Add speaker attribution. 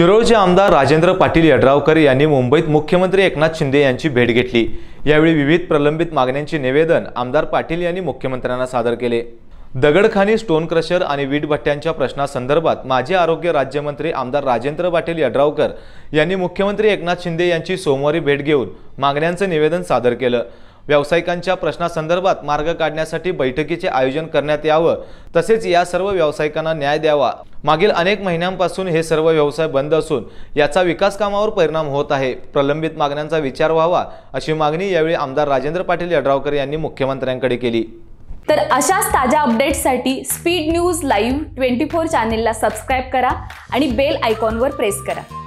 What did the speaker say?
Speaker 1: शिरोळचे आमदार राजेंद्र पाटील यड्रावकर यांनी मुंबईत मुख्यमंत्री एकनाथ शिंदे यांची भेट घेतली यावेळी विविध प्रलंबित मागण्यांचे निवेदन आमदार पाटील यांनी मुख्यमंत्र्यांना सादर केले दगडखानी स्टोन क्रशर आणि भट्ट्यांच्या प्रश्नासंदर्भात माजी आरोग्य राज्यमंत्री आमदार राजेंद्र पाटील यड्रावकर यांनी मुख्यमंत्री एकनाथ शिंदे यांची सोमवारी भेट घेऊन मागण्यांचं निवेदन सादर केलं व्यावसायिकांच्या प्रश्नासंदर्भात मार्ग काढण्यासाठी बैठकीचे आयोजन करण्यात यावं तसेच या सर्व व्यावसायिकांना न्याय द्यावा मागील अनेक महिन्यांपासून हे सर्व व्यवसाय बंद असून याचा विकास कामावर परिणाम होत आहे प्रलंबित मागण्यांचा विचार व्हावा अशी मागणी यावेळी आमदार राजेंद्र पाटील यड्रावकर यांनी मुख्यमंत्र्यांकडे केली
Speaker 2: तर अशाच
Speaker 3: ताज्या
Speaker 4: अपडेट्ससाठी speed news live twenty four चॅनेलला सबस्क्राईब करा आणि बेल आयकॉनवर प्रेस करा